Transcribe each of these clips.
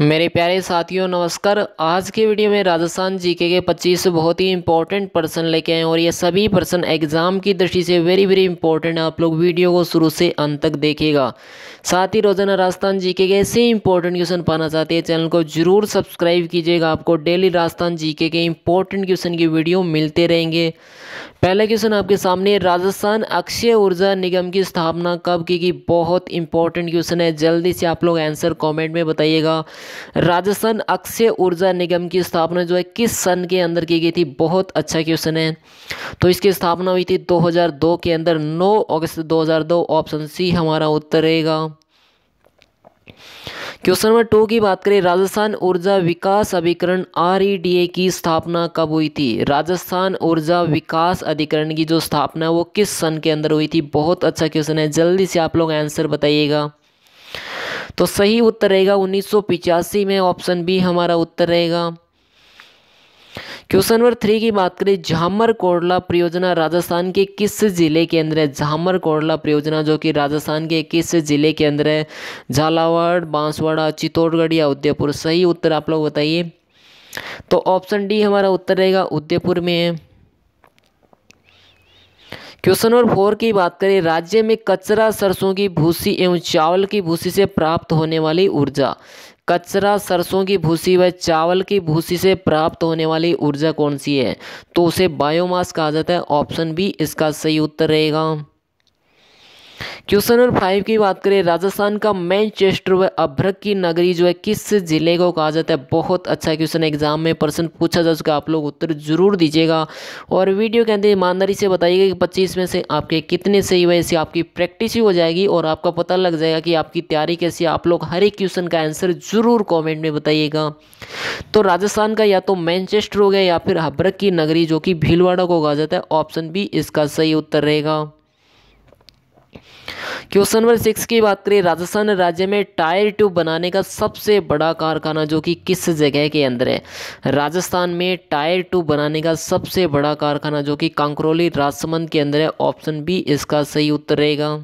मेरे प्यारे साथियों नमस्कार आज के वीडियो में राजस्थान जीके के 25 बहुत ही इंपॉर्टेंट पर्सन लेके आए और ये सभी पर्सन एग्ज़ाम की दृष्टि से वेरी वेरी इंपॉर्टेंट है आप लोग वीडियो को शुरू से अंत तक देखेगा साथ ही रोजाना राजस्थान जीके के ऐसे इंपॉर्टेंट क्वेश्चन पाना चाहते हैं चैनल को जरूर सब्सक्राइब कीजिएगा आपको डेली राजस्थान जी के इंपॉर्टेंट क्वेश्चन की वीडियो मिलते रहेंगे पहला क्वेश्चन आपके सामने राजस्थान अक्षय ऊर्जा निगम की स्थापना कब की गई बहुत इंपॉर्टेंट क्वेश्चन है जल्दी से आप लोग आंसर कॉमेंट में बताइएगा राजस्थान अक्षय ऊर्जा निगम की स्थापना जो है किस सन के अंदर की गई थी बहुत अच्छा क्वेश्चन है तो इसकी स्थापना हुई थी 2002 के अंदर 9 अगस्त 2002 ऑप्शन सी हमारा उत्तर रहेगा क्वेश्चन नंबर टू की बात करें राजस्थान ऊर्जा विकास अभिकरण आर e की स्थापना कब हुई थी राजस्थान ऊर्जा विकास अधिकरण की जो स्थापना वो किस सन के अंदर हुई थी बहुत अच्छा क्वेश्चन है जल्दी से आप लोग आंसर बताइएगा तो सही उत्तर रहेगा उन्नीस में ऑप्शन बी हमारा उत्तर रहेगा क्वेश्चन नंबर थ्री की बात करें झामर कोडला परियोजना राजस्थान के किस जिले के अंदर है झामर कोडला परियोजना जो कि राजस्थान के किस जिले के अंदर है झालावाड़ बांसवाड़ा चित्तौड़गढ़ या उदयपुर सही उत्तर आप लोग बताइए तो ऑप्शन डी हमारा उत्तर रहेगा उदयपुर में है क्वेश्चन नंबर फोर की बात करें राज्य में कचरा सरसों की भूसी एवं चावल की भूसी से प्राप्त होने वाली ऊर्जा कचरा सरसों की भूसी व चावल की भूसी से प्राप्त होने वाली ऊर्जा कौन सी है तो उसे बायोमास कहा जाता है ऑप्शन बी इसका सही उत्तर रहेगा क्वेश्चन नंबर फाइव की बात करें राजस्थान का मैनचेस्टर व अभ्रक की नगरी जो है किस जिले को कहा जाता है बहुत अच्छा क्वेश्चन एग्जाम में प्रश्न पूछा जा चुका आप लोग उत्तर जरूर दीजिएगा और वीडियो के अंदर ईमानदारी से बताइएगा कि पच्चीस में से आपके कितने सही हुए ऐसी आपकी प्रैक्टिस ही हो जाएगी और आपका पता लग जाएगा कि आपकी तैयारी कैसी आप लोग हर एक क्वेश्चन का आंसर जरूर कॉमेंट में बताइएगा तो राजस्थान का या तो मैनचेस्टर हो गया या फिर अभ्रक की नगरी जो कि भीलवाड़ा को कहा जाता है ऑप्शन बी इसका सही उत्तर रहेगा क्वेश्चन नंबर सिक्स की बात करें राजस्थान राज्य में टायर ट्यूब बनाने का सबसे बड़ा कारखाना जो कि किस जगह के अंदर है राजस्थान में टायर ट्यूब बनाने का सबसे बड़ा कारखाना जो कि कांकरोली राजसमंद के अंदर है ऑप्शन बी इसका सही उत्तर रहेगा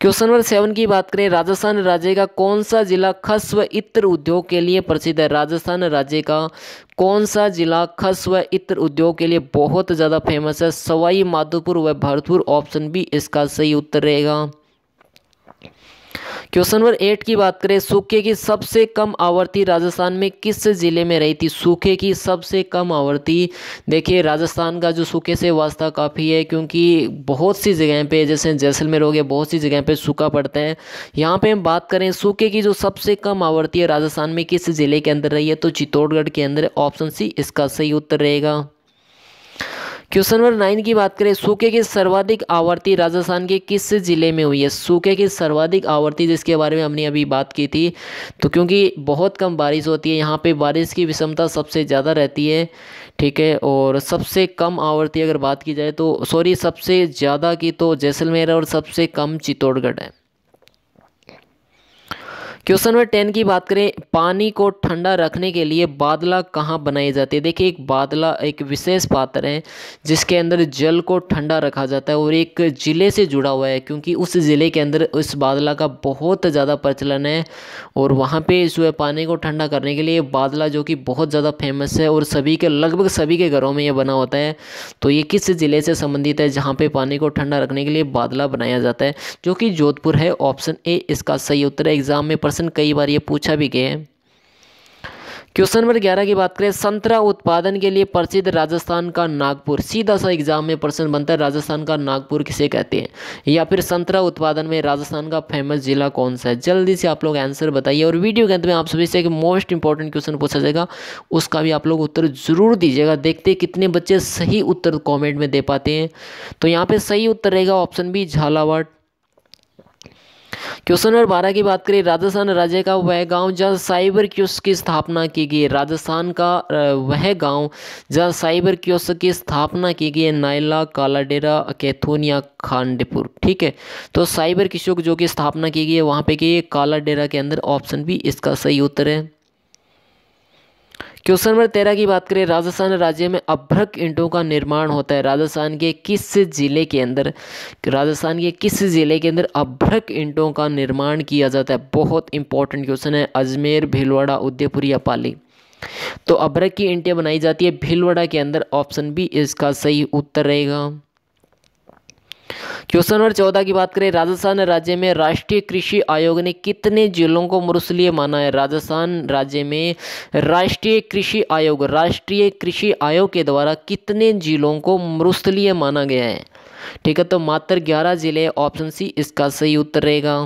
क्वेश्चन नंबर सेवन की बात करें राजस्थान राज्य का कौन सा जिला खस व इत्र उद्योग के लिए प्रसिद्ध है राजस्थान राज्य का कौन सा जिला खस व इत्र उद्योग के लिए बहुत ज़्यादा फेमस है सवाई माधोपुर व भरतपुर ऑप्शन भी इसका सही उत्तर रहेगा क्वेश्चन नंबर एट की बात करें सूखे की सबसे कम आवृत्ति राजस्थान में किस ज़िले में रही थी सूखे की सबसे कम आवृत्ति देखिए राजस्थान का जो सूखे से वास्ता काफ़ी है क्योंकि बहुत सी जगह पे जैसे जैसलमेर हो गया बहुत सी जगह पे सूखा पड़ता है यहाँ पे हम बात करें सूखे की जो सबसे कम आवृत्ति है राजस्थान में किस ज़िले के अंदर रही है तो चित्तौड़गढ़ के अंदर ऑप्शन सी इसका सही उत्तर रहेगा क्वेश्चन नंबर नाइन की बात करें सूखे की सर्वाधिक आवर्ती राजस्थान के किस जिले में हुई है सूखे की सर्वाधिक आवर्ती जिसके बारे में हमने अभी बात की थी तो क्योंकि बहुत कम बारिश होती है यहाँ पे बारिश की विषमता सबसे ज़्यादा रहती है ठीक है और सबसे कम आवर्ती अगर बात की जाए तो सॉरी सबसे ज़्यादा की तो जैसलमेर और सबसे कम चित्तौड़गढ़ है क्वेश्चन नंबर टेन की बात करें पानी को ठंडा रखने के लिए बादला कहाँ बनाई जाती है देखिए एक बादला एक विशेष पात्र है जिसके अंदर जल को ठंडा रखा जाता है और एक ज़िले से जुड़ा हुआ है क्योंकि उस ज़िले के अंदर उस बादला का बहुत ज़्यादा प्रचलन है और वहाँ पे जो है पानी को ठंडा करने के लिए बादला जो कि बहुत ज़्यादा फेमस है और सभी के लगभग सभी के घरों में ये बना होता है तो ये किस ज़िले से संबंधित है जहाँ पर पानी को ठंडा रखने के लिए बादला बनाया जाता है जो कि जोधपुर है ऑप्शन ए इसका सही उत्तर है एग्ज़ाम में प्रश्न कई बार ये पूछा भी गया है क्वेश्चन नंबर ग्यारह की बात करें संतरा उत्पादन के लिए प्रसिद्ध राजस्थान का नागपुर सीधा सा एग्जाम में प्रश्न बनता है राजस्थान का नागपुर किसे कहते हैं या फिर संतरा उत्पादन में राजस्थान का फेमस जिला कौन सा है जल्दी से आप लोग आंसर बताइए और वीडियो के अंत में आप सभी से एक मोस्ट इंपॉर्टेंट क्वेश्चन पूछा जाएगा उसका भी आप लोग उत्तर जरूर दीजिएगा देखते कितने बच्चे सही उत्तर कॉमेंट में दे पाते हैं तो यहाँ पर सही उत्तर रहेगा option B Jhalawar question number बारह की बात करें राजस्थान राज्य का वह गांव जहाँ साइबर क्यूस की स्थापना की गई राजस्थान का वह गांव जहाँ साइबर क्यूस की स्थापना की गई है नायला कालाडेरा कैथोनिया खांडेपुर ठीक है तो साइबर क्यूस जो की स्थापना की गई है वहाँ पे की कालाडेरा के अंदर ऑप्शन भी इसका सही उत्तर है क्वेश्चन नंबर तेरह की बात करें राजस्थान राज्य में अभ्रक ईंटों का निर्माण होता है राजस्थान के किस जिले के अंदर राजस्थान के किस जिले के अंदर अभ्रक ईंटों का निर्माण किया जाता है बहुत इंपॉर्टेंट क्वेश्चन है अजमेर भीलवाड़ा उदयपुर या पाली तो अभ्रक की ईंटें बनाई जाती है भीलवाड़ा के अंदर ऑप्शन बी इसका सही उत्तर रहेगा क्वेश्चन नंबर चौदह की बात करें राजस्थान राज्य में राष्ट्रीय कृषि आयोग ने कितने जिलों को मरुस्थलीय माना है राजस्थान राज्य में राष्ट्रीय कृषि आयोग राष्ट्रीय कृषि आयोग के द्वारा कितने जिलों को मरुस्थलीय माना गया है ठीक है तो मात्र ग्यारह जिले ऑप्शन सी इसका सही उत्तर रहेगा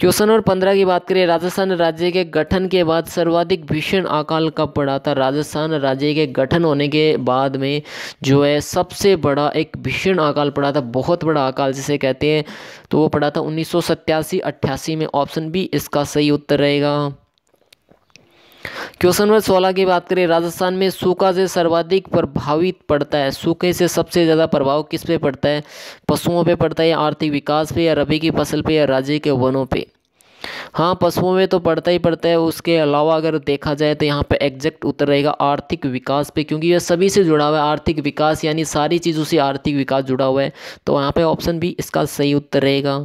क्वेश्चन नंबर पंद्रह की बात करें राजस्थान राज्य के गठन के बाद सर्वाधिक भीषण अकाल कब पड़ा था राजस्थान राज्य के गठन होने के बाद में जो है सबसे बड़ा एक भीषण अकाल पड़ा था बहुत बड़ा अकाल जिसे कहते हैं तो वो पड़ा था उन्नीस सौ में ऑप्शन बी इसका सही उत्तर रहेगा क्वेश्चन नंबर सोलह की बात करें राजस्थान में सूखा से सर्वाधिक प्रभावित पड़ता है सूखे से सबसे ज़्यादा प्रभाव किस पे पड़ता है पशुओं पे पड़ता है या आर्थिक विकास पे या रबी की फसल पे या राज्य के वनों पे हाँ पशुओं में तो पड़ता ही पड़ता है उसके अलावा अगर देखा जाए तो यहाँ पे एग्जैक्ट उत्तर रहेगा आर्थिक विकास पे क्योंकि यह सभी से जुड़ा हुआ है आर्थिक विकास यानी सारी चीज़ों से आर्थिक विकास जुड़ा हुआ है तो यहाँ पे ऑप्शन भी इसका सही उत्तर रहेगा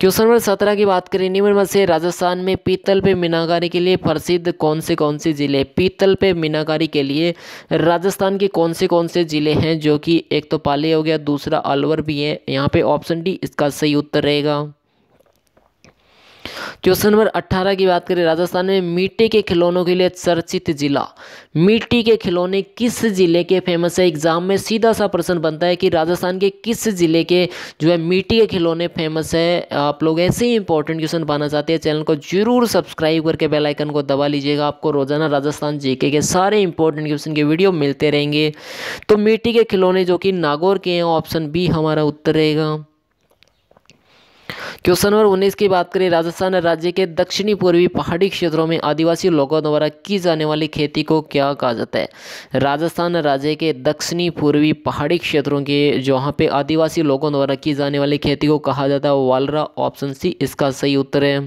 क्वेश्चन नंबर सत्रह की बात करें निम्न में से राजस्थान में पीतल पे मीनाकारी के लिए प्रसिद्ध कौन से कौन से ज़िले पीतल पे मीनाकारी के लिए राजस्थान के कौन से कौन से ज़िले हैं जो कि एक तो पाली हो गया दूसरा अलवर भी है यहाँ पे ऑप्शन डी इसका सही उत्तर रहेगा क्वेश्चन नंबर 18 की बात करें राजस्थान में मिट्टी के खिलौनों के लिए चर्चित जिला मिट्टी के खिलौने किस जिले के फेमस है एग्जाम में सीधा सा प्रश्न बनता है कि राजस्थान के किस जिले के जो है मिट्टी के खिलौने फेमस है आप लोग ऐसे ही इंपॉर्टेंट क्वेश्चन पाना चाहते हैं चैनल को जरूर सब्सक्राइब करके बेलाइकन को दबा लीजिएगा आपको रोजाना राजस्थान जीके के सारे इंपॉर्टेंट क्वेश्चन के वीडियो मिलते रहेंगे तो मिट्टी के खिलौने जो कि नागौर के हैं ऑप्शन बी हमारा उत्तर रहेगा क्वेश्चन नंबर उन्नीस की बात करें राजस्थान राज्य के दक्षिणी पूर्वी पहाड़ी क्षेत्रों में आदिवासी लोगों द्वारा की जाने वाली खेती को क्या कहा जाता है राजस्थान राज्य के दक्षिणी पूर्वी पहाड़ी क्षेत्रों के जहाँ पे आदिवासी लोगों द्वारा की जाने वाली खेती को कहा जाता है वालरा ऑप्शन सी इसका सही उत्तर है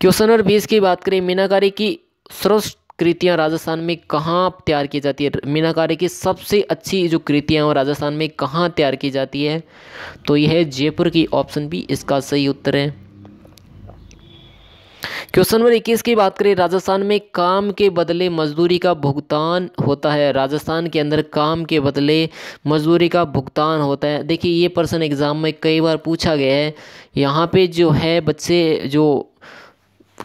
क्वेश्चन नंबर बीस की बात करें मीनाकारी की सर्वोच्च कृतियाँ राजस्थान में कहाँ तैयार की जाती है मीनाकारी की सबसे अच्छी जो कृतियाँ वो राजस्थान में कहाँ तैयार की जाती है तो यह जयपुर की ऑप्शन भी इसका सही उत्तर है क्वेश्चन नंबर इक्कीस की बात करें राजस्थान में काम के बदले मजदूरी का भुगतान होता है राजस्थान के अंदर काम के बदले मजदूरी का भुगतान होता है देखिए ये पर्सन एग्ज़ाम में कई बार पूछा गया है यहाँ पे जो है बच्चे जो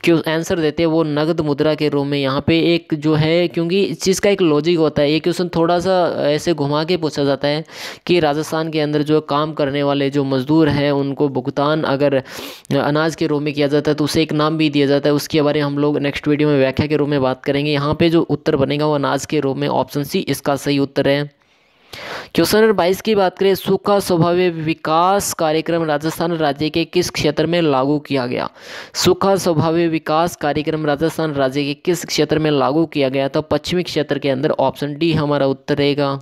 के आंसर देते हैं वो नगद मुद्रा के रूप में यहाँ पे एक जो है क्योंकि इस चीज़ का एक लॉजिक होता है ये क्वेश्चन थोड़ा सा ऐसे घुमा के पूछा जाता है कि राजस्थान के अंदर जो काम करने वाले जो मज़दूर हैं उनको भुगतान अगर अनाज के रूप में किया जाता है तो उसे एक नाम भी दिया जाता है उसके बारे में हम लोग नेक्स्ट वीडियो में व्याख्या के रूप में बात करेंगे यहाँ पर जो उत्तर बनेगा वो अनाज के रूप में ऑप्शन सी इसका सही उत्तर है क्वेश्चन नंबर बाईस की बात करें सूखा स्वभाव्य विकास कार्यक्रम राजस्थान राज्य के किस क्षेत्र में लागू किया गया सूखा स्वभाव्य विकास कार्यक्रम राजस्थान राज्य के किस क्षेत्र में लागू किया गया तो पश्चिमी क्षेत्र के अंदर ऑप्शन डी हमारा उत्तर रहेगा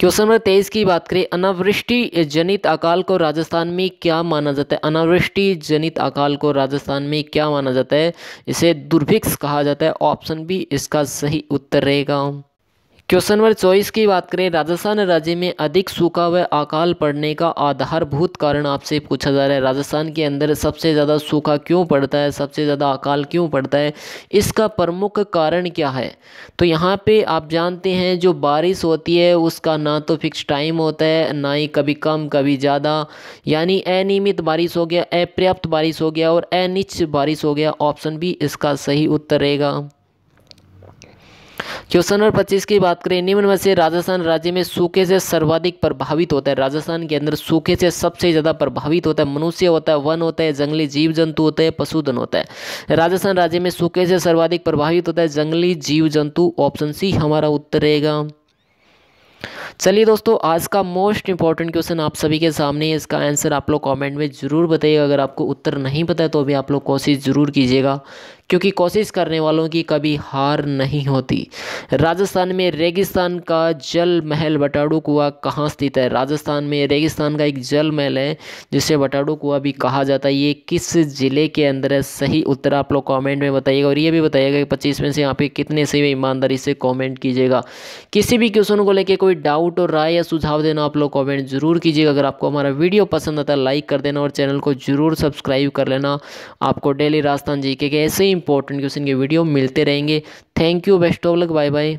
क्वेश्चन नंबर तेईस की बात करें अनावृष्टि जनित अकाल को राजस्थान में क्या माना जाता है अनावृष्टि जनित अकाल को राजस्थान में क्या माना जाता है इसे दुर्भिक्ष कहा जाता है ऑप्शन बी इसका सही उत्तर रहेगा क्वेश्चन नंबर चौबीस की बात करें राजस्थान राज्य में अधिक सूखा व अकाल पड़ने का आधारभूत कारण आपसे पूछा जा रहा है राजस्थान के अंदर सबसे ज़्यादा सूखा क्यों पड़ता है सबसे ज़्यादा अकाल क्यों पड़ता है इसका प्रमुख कारण क्या है तो यहाँ पे आप जानते हैं जो बारिश होती है उसका ना तो फिक्स टाइम होता है ना ही कभी कम कभी ज़्यादा यानी अनियमित बारिश हो गया अपर्याप्त बारिश हो गया और अनिच्छ बारिश हो गया ऑप्शन भी इसका सही उत्तर रहेगा क्वेश्चन नंबर पच्चीस की बात करें निम्न में से राजस्थान राज्य में सूखे से सर्वाधिक प्रभावित होता है राजस्थान के अंदर सूखे से सबसे ज़्यादा प्रभावित होता है मनुष्य होता है वन होता है जंगली जीव जंतु होते हैं पशुधन होता है राजस्थान राज्य में सूखे से सर्वाधिक प्रभावित होता है जंगली जीव जंतु ऑप्शन सी हमारा उत्तर रहेगा चलिए दोस्तों आज का मोस्ट इंपॉर्टेंट क्वेश्चन आप सभी के सामने है इसका आंसर आप लोग कमेंट में ज़रूर बताइएगा अगर आपको उत्तर नहीं पता है तो अभी आप लोग कोशिश ज़रूर कीजिएगा क्योंकि कोशिश करने वालों की कभी हार नहीं होती राजस्थान में रेगिस्तान का जल महल बटाडू कुआ कहाँ स्थित है राजस्थान में रेगिस्तान का एक जल महल है जिसे बटाडू कुआ भी कहा जाता है ये किस ज़िले के अंदर है सही उत्तर आप लोग कॉमेंट में बताइएगा और ये भी बताइएगा कि पच्चीस में से यहाँ पे कितने से ईमानदारी से कॉमेंट कीजिएगा किसी भी क्वेश्चन को लेकर कोई डाउट और राय या सुझाव देना आप लोग कॉमेंट जरूर कीजिएगा अगर आपको हमारा वीडियो पसंद आता है लाइक कर देना और चैनल को जरूर सब्सक्राइब कर लेना आपको डेली राजस्थान जी के ऐसे ही इंपॉर्टेंट क्वेश्चन के वीडियो मिलते रहेंगे thank you best of luck bye bye